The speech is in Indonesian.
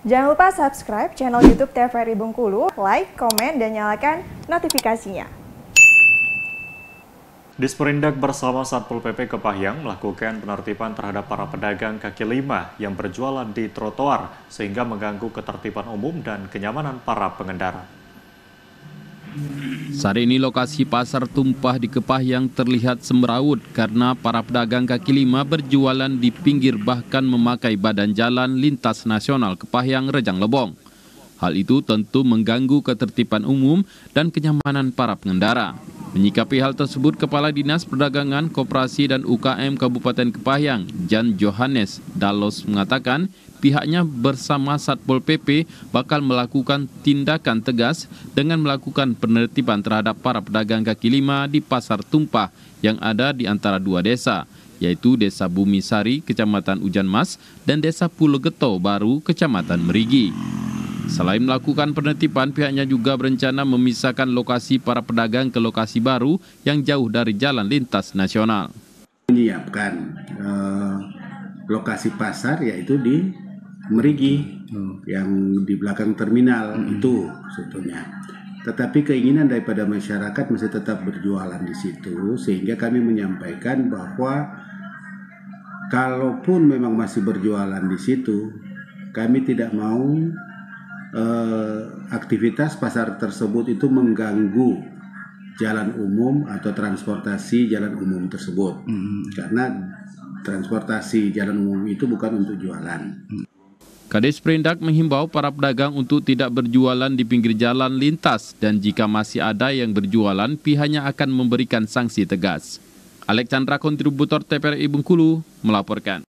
Jangan lupa subscribe channel YouTube TVRI Bengkulu, like, komen, dan nyalakan notifikasinya. Disperindak bersama Satpol PP Kepahyang melakukan penertiban terhadap para pedagang kaki lima yang berjualan di trotoar sehingga mengganggu ketertiban umum dan kenyamanan para pengendara. Saat ini lokasi pasar tumpah di Kepah yang terlihat semerawut karena para pedagang kaki lima berjualan di pinggir bahkan memakai badan jalan lintas nasional Kepah yang rejang lebong. Hal itu tentu mengganggu ketertiban umum dan kenyamanan para pengendara. Menyikapi hal tersebut, Kepala Dinas Perdagangan, Koperasi dan UKM Kabupaten Kepahyang, Jan Johannes Dalos mengatakan pihaknya bersama Satpol PP bakal melakukan tindakan tegas dengan melakukan penertiban terhadap para pedagang kaki lima di Pasar Tumpah yang ada di antara dua desa, yaitu Desa Bumi Sari, Kecamatan Ujan Mas, dan Desa Pulau Geto Baru, Kecamatan Merigi. Selain melakukan penertiban, pihaknya juga berencana memisahkan lokasi para pedagang ke lokasi baru yang jauh dari jalan lintas nasional. Menyiapkan eh, lokasi pasar yaitu di Merigi hmm. yang di belakang terminal hmm. itu sebetulnya. Tetapi keinginan daripada masyarakat masih tetap berjualan di situ sehingga kami menyampaikan bahwa kalaupun memang masih berjualan di situ kami tidak mau eh, aktivitas pasar tersebut itu mengganggu jalan umum atau transportasi jalan umum tersebut -hmm. karena transportasi jalan umum itu bukan untuk jualan. -hmm. Kades Perindak menghimbau para pedagang untuk tidak berjualan di pinggir jalan lintas dan jika masih ada yang berjualan, pihaknya akan memberikan sanksi tegas. Alexandra Kontributor TPRI Bengkulu melaporkan.